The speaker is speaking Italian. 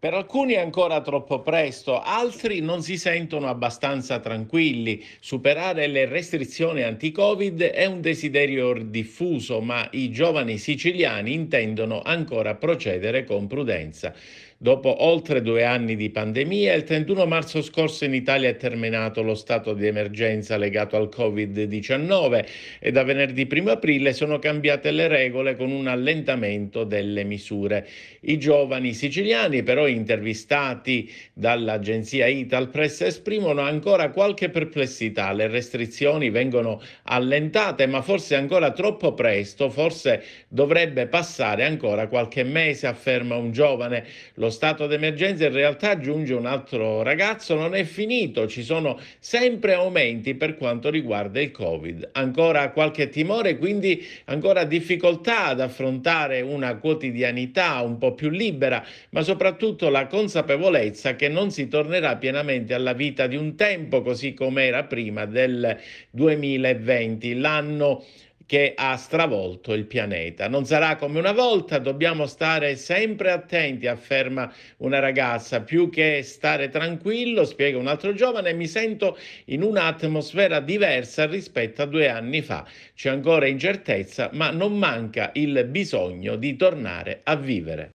Per alcuni è ancora troppo presto, altri non si sentono abbastanza tranquilli. Superare le restrizioni anti-Covid è un desiderio diffuso, ma i giovani siciliani intendono ancora procedere con prudenza. Dopo oltre due anni di pandemia, il 31 marzo scorso in Italia è terminato lo stato di emergenza legato al Covid-19 e da venerdì 1 aprile sono cambiate le regole con un allentamento delle misure. I giovani siciliani, però intervistati dall'agenzia Ital esprimono ancora qualche perplessità. Le restrizioni vengono allentate, ma forse ancora troppo presto, forse dovrebbe passare ancora qualche mese, afferma un giovane. Lo lo stato d'emergenza in realtà giunge un altro ragazzo, non è finito, ci sono sempre aumenti per quanto riguarda il Covid. Ancora qualche timore, quindi ancora difficoltà ad affrontare una quotidianità un po' più libera, ma soprattutto la consapevolezza che non si tornerà pienamente alla vita di un tempo così come era prima del 2020, l'anno che ha stravolto il pianeta. Non sarà come una volta, dobbiamo stare sempre attenti, afferma una ragazza, più che stare tranquillo, spiega un altro giovane, mi sento in un'atmosfera diversa rispetto a due anni fa. C'è ancora incertezza, ma non manca il bisogno di tornare a vivere.